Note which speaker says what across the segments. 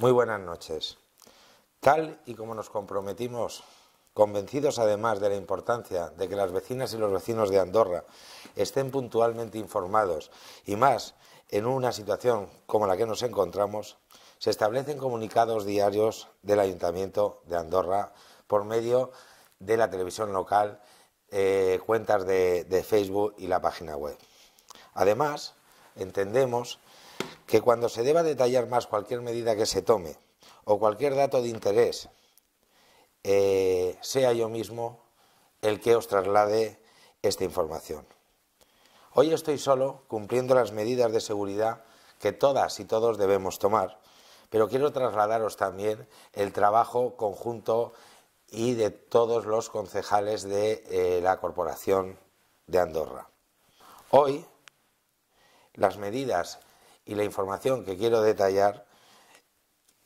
Speaker 1: Muy buenas noches. Tal y como nos comprometimos, convencidos además de la importancia de que las vecinas y los vecinos de Andorra estén puntualmente informados y más en una situación como la que nos encontramos, se establecen comunicados diarios del Ayuntamiento de Andorra por medio de la televisión local, eh, cuentas de, de Facebook y la página web. Además, entendemos que cuando se deba detallar más cualquier medida que se tome o cualquier dato de interés, eh, sea yo mismo el que os traslade esta información. Hoy estoy solo cumpliendo las medidas de seguridad que todas y todos debemos tomar, pero quiero trasladaros también el trabajo conjunto y de todos los concejales de eh, la Corporación de Andorra. Hoy las medidas y la información que quiero detallar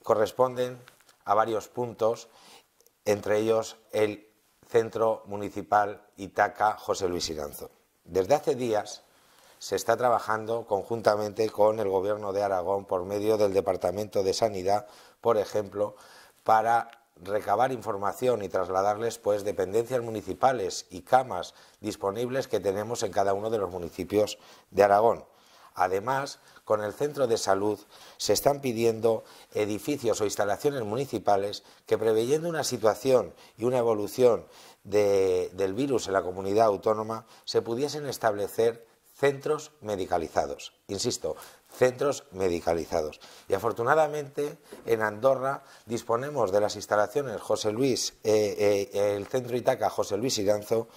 Speaker 1: corresponden a varios puntos, entre ellos el Centro Municipal Itaca José Luis Iranzo. Desde hace días se está trabajando conjuntamente con el Gobierno de Aragón por medio del Departamento de Sanidad, por ejemplo, para recabar información y trasladarles pues dependencias municipales y camas disponibles que tenemos en cada uno de los municipios de Aragón. Además, con el centro de salud se están pidiendo edificios o instalaciones municipales que preveyendo una situación y una evolución del virus en la comunidad autónoma se pudiesen establecer centros medicalizados. Insisto, centros medicalizados. Y afortunadamente en Andorra disponemos de las instalaciones José Luis, eh, eh, el centro Itaca José Luis Iranzo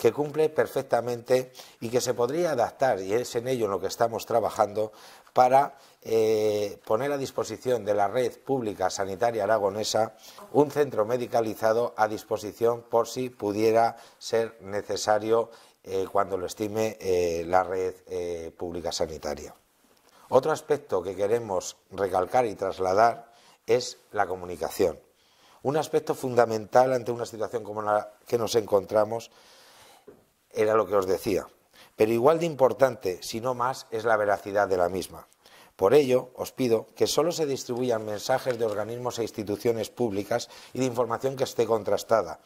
Speaker 1: que cumple perfectamente y que se podría adaptar, y es en ello en lo que estamos trabajando, para eh, poner a disposición de la red pública sanitaria aragonesa un centro medicalizado a disposición por si pudiera ser necesario eh, cuando lo estime eh, la red pública sanitaria. Otro aspecto que queremos recalcar y trasladar es la comunicación. Un aspecto fundamental ante una situación como la que nos encontramos era lo que os decía. Pero igual de importante, si no más, es la veracidad de la misma. Por ello, os pido que solo se distribuyan mensajes de organismos e instituciones públicas y de información que esté contrastada.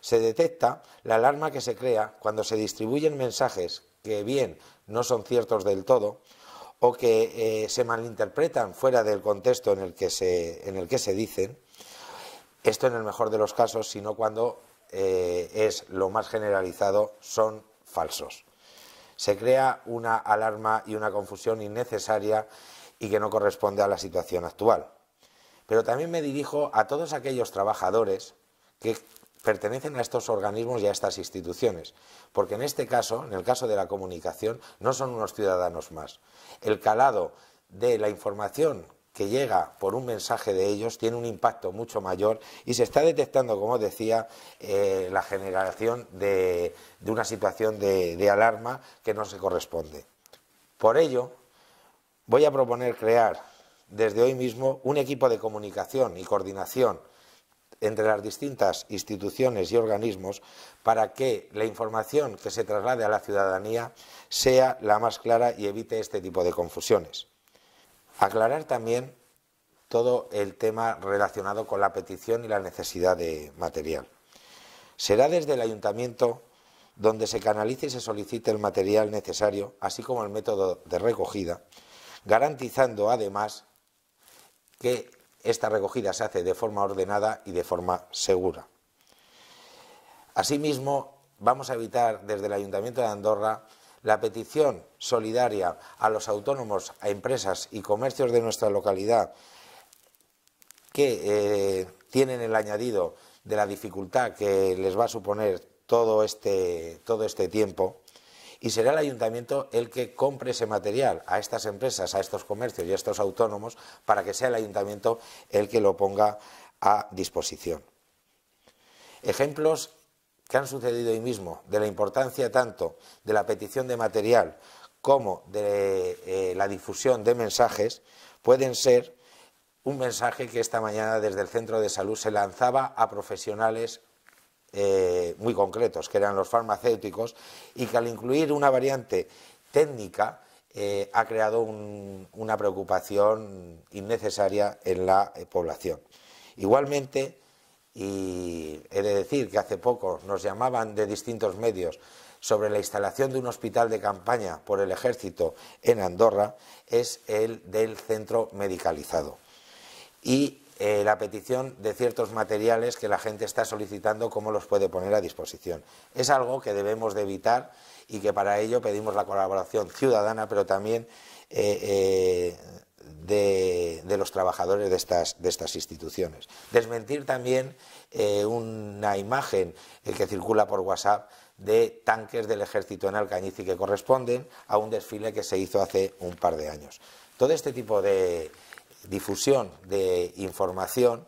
Speaker 1: Se detecta la alarma que se crea cuando se distribuyen mensajes que bien no son ciertos del todo o que eh, se malinterpretan fuera del contexto en el, que se, en el que se dicen. Esto en el mejor de los casos, sino cuando eh, es lo más generalizado, son falsos. Se crea una alarma y una confusión innecesaria y que no corresponde a la situación actual. Pero también me dirijo a todos aquellos trabajadores que pertenecen a estos organismos y a estas instituciones, porque en este caso, en el caso de la comunicación, no son unos ciudadanos más. El calado de la información que llega por un mensaje de ellos tiene un impacto mucho mayor y se está detectando, como decía, eh, la generación de, una situación de, alarma que no se corresponde. Por ello, voy a proponer crear desde hoy mismo un equipo de comunicación y coordinación entre las distintas instituciones y organismos para que la información que se traslade a la ciudadanía sea la más clara y evite este tipo de confusiones. Aclarar también todo el tema relacionado con la petición y la necesidad de material. Será desde el ayuntamiento donde se canalice y se solicite el material necesario, así como el método de recogida, garantizando además que esta recogida se hace de forma ordenada y de forma segura. Asimismo, vamos a evitar desde el Ayuntamiento de Andorra la petición solidaria a los autónomos, a empresas y comercios de nuestra localidad que eh, tienen el añadido de la dificultad que les va a suponer todo este, todo este tiempo y será el ayuntamiento el que compre ese material a estas empresas, a estos comercios y a estos autónomos para que sea el ayuntamiento el que lo ponga a disposición. Ejemplos que han sucedido hoy mismo, de la importancia tanto de la petición de material como de eh, la difusión de mensajes, pueden ser un mensaje que esta mañana desde el centro de salud se lanzaba a profesionales eh, muy concretos, que eran los farmacéuticos, y que al incluir una variante técnica eh, ha creado una preocupación innecesaria en la población. Igualmente, y he de decir que hace poco nos llamaban de distintos medios sobre la instalación de un hospital de campaña por el ejército en Andorra, es el del centro medicalizado. Y eh, la petición de ciertos materiales que la gente está solicitando, cómo los puede poner a disposición. Es algo que debemos de evitar y que para ello pedimos la colaboración ciudadana, pero también eh, eh, de los trabajadores de estas, de estas instituciones. Desmentir también eh, una imagen que circula por WhatsApp de tanques del ejército en Alcañiz y que corresponden a un desfile que se hizo hace un par de años. Todo este tipo de difusión de información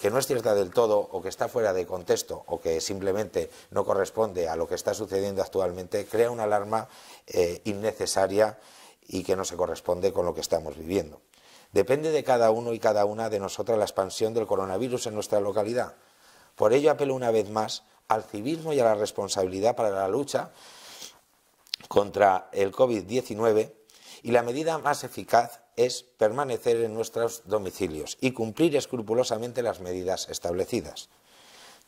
Speaker 1: que no es cierta del todo o que está fuera de contexto o que simplemente no corresponde a lo que está sucediendo actualmente, crea una alarma eh, innecesaria y que no se corresponde con lo que estamos viviendo. Depende de cada uno y cada una de nosotras la expansión del coronavirus en nuestra localidad. Por ello apelo una vez más al civismo y a la responsabilidad para la lucha contra el COVID-19 y la medida más eficaz es permanecer en nuestros domicilios y cumplir escrupulosamente las medidas establecidas.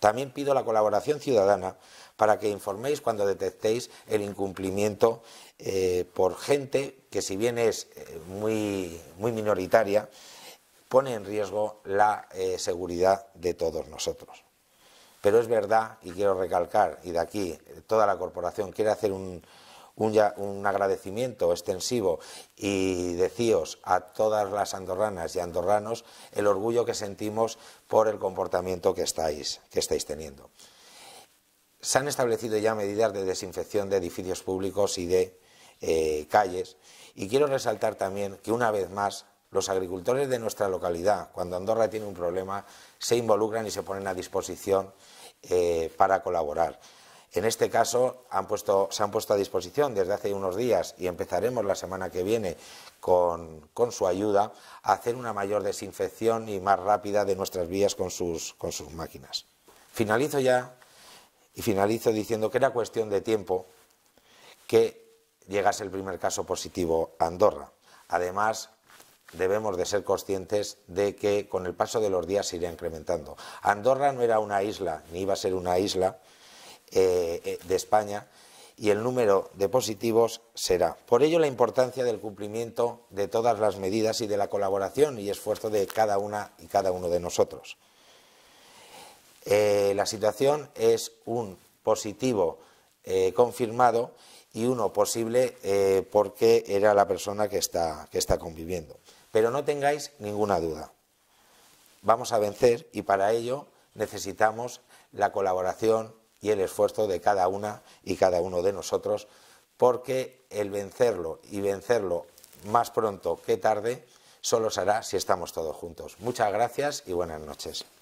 Speaker 1: También pido la colaboración ciudadana para que informéis cuando detectéis el incumplimiento eh, por gente que si bien es eh, muy, muy minoritaria, pone en riesgo la eh, seguridad de todos nosotros. Pero es verdad, y quiero recalcar, y de aquí toda la corporación quiere hacer un, un, agradecimiento extensivo y decíos a todas las andorranas y andorranos el orgullo que sentimos por el comportamiento que estáis, que estáis teniendo. Se han establecido ya medidas de desinfección de edificios públicos y de eh, calles y quiero resaltar también que una vez más los agricultores de nuestra localidad, cuando Andorra tiene un problema, se involucran y se ponen a disposición eh, para colaborar. En este caso se han puesto a disposición desde hace unos días y empezaremos la semana que viene con, su ayuda a hacer una mayor desinfección y más rápida de nuestras vías con sus, máquinas. Finalizo ya y finalizo diciendo que era cuestión de tiempo que llegase el primer caso positivo a Andorra. Además, debemos de ser conscientes de que con el paso de los días se irá incrementando. Andorra no era una isla, ni iba a ser una isla, eh, eh, de España y el número de positivos será. Por ello, la importancia del cumplimiento de todas las medidas y de la colaboración y esfuerzo de cada una y cada uno de nosotros. Eh, la situación es un positivo confirmado y uno posible porque era la persona que está, que está conviviendo. Pero no tengáis ninguna duda. Vamos a vencer y para ello necesitamos la colaboración, y el esfuerzo de cada una y cada uno de nosotros, porque el vencerlo y vencerlo más pronto que tarde solo será si estamos todos juntos. Muchas gracias y buenas noches.